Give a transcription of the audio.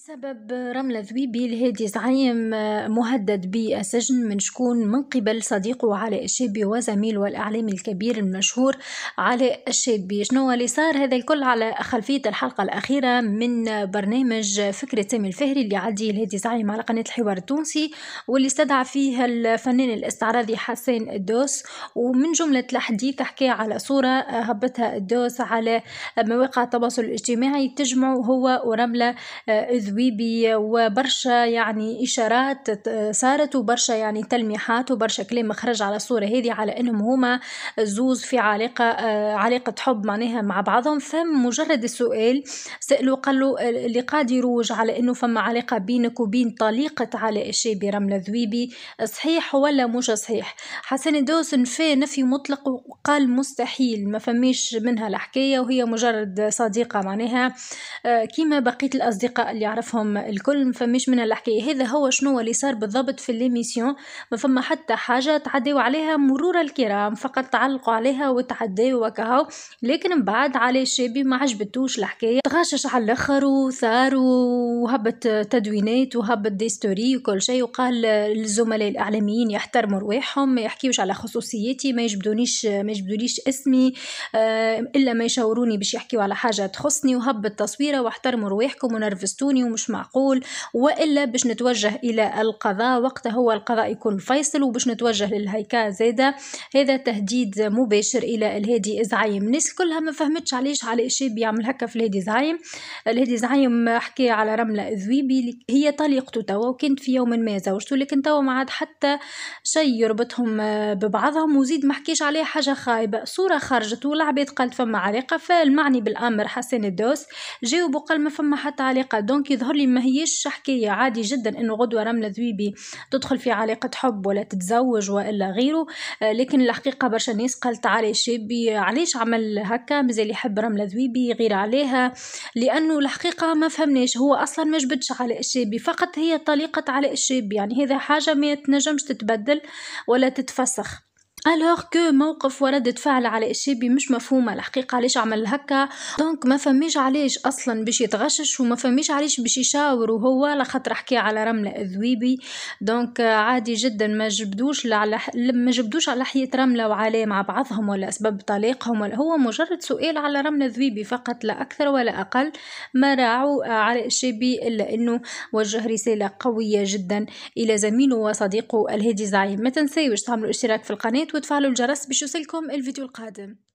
بسبب رملة ذويبي الهادي زعيم مهدد بالسجن من شكون من قبل صديقه علي الشابي وزميل والإعلامي الكبير المشهور علي الشابي شنو اللي صار هذا الكل على خلفية الحلقة الأخيرة من برنامج فكرة سامي الفهري اللي عدي الهادي زعيم على قناة الحوار التونسي واللي استدعى فيه الفنان الاستعراضي حسين الدوس ومن جملة الحديث حكى على صورة آه، هبتها الدوس على مواقع التواصل الاجتماعي تجمع هو ورملة آه، ذويبي تذويبي وبرشا يعني إشارات صارت وبرشا يعني تلميحات وبرشا كلام خرج على الصورة هذه على أنهم هما زوز في علاقة آه، علاقة حب معناها مع بعضهم فم مجرد السؤال سألوا قالوا آه، اللي قاعد يروج على أنه فما علاقة بينك وبين طليقة علاء الشابي رملة ذويبي صحيح ولا مش صحيح حسن الدوس نفى نفي مطلق وقال مستحيل ما فماش منها الحكاية وهي مجرد صديقة معناها آه، كيما بقية الأصدقاء اللي نعرفهم الكل فمش من الحكاية هذا هو شنو اللي صار بالضبط في الليميسيون ما فما حتى حاجة تعديو عليها مرور الكرام فقط تعلقوا عليها وتعديو وكهو لكن بعد علي الشابي ما عجبتوش الحكاية تغشش على الاخر وثار وهبط تدوينات وهبط ديستوري وكل شيء وقال للزملاء الاعلاميين يحترموا رواحهم ما يحكيوش على خصوصيتي ما يجبدونيش ما يجبدوليش اسمي آه، الا ما يشاوروني باش يحكيو على حاجه تخصني وهبط تصويره واحترموا رواحكم ونرفزتوني قانوني ومش معقول والا باش نتوجه الى القضاء وقتها هو القضاء يكون فيصل وباش نتوجه للهيكا زاده هذا تهديد مباشر الى الهادي زعيم الناس كلها ما فهمتش علاش علي شيء يعمل هكا في الهادي زعيم الهادي زعيم حكي على رمله ذويبي هي طليقته توا وكانت في يوم ما زوجته لكن توا ما عاد حتى شيء يربطهم ببعضهم وزيد ما حكيش عليه حاجه خايبه صوره خرجت والعباد قالت فما علاقه فالمعني بالامر حسين الدوس جاوبوا قال ما فما حتى علاقه دونك هيك يظهر لي ما هيش حكاية عادي جدا انه غدوة رملة ذويبي تدخل في علاقة حب ولا تتزوج والا غيره آه، لكن الحقيقة برشا ناس قالت تعالي شابي علاش عمل هكا مازال يحب رملة ذويبي غير عليها لانه الحقيقة ما فهمناش هو اصلا ما جبدش علاء الشابي فقط هي طليقة علاء الشابي يعني هذا حاجة ما تنجمش تتبدل ولا تتفسخ الوغ كو موقف وردة فعل على الشابي مش مفهومة الحقيقة علاش عمل هكا دونك ما فماش علاش اصلا باش يتغشش وما فماش علاش باش يشاور وهو على خاطر حكي على رملة الذويبي دونك عادي جدا ما جبدوش على ما جبدوش على حياة رملة وعلاه مع بعضهم ولا اسباب طلاقهم ولا هو مجرد سؤال على رملة الذويبي فقط لا اكثر ولا اقل ما راعوا على الشابي الا انه وجه رسالة قوية جدا الى زميله وصديقه الهادي زعيم ما تنساوش تعملوا اشتراك في القناة وتفعلوا له الجرس بشوصلكم الفيديو القادم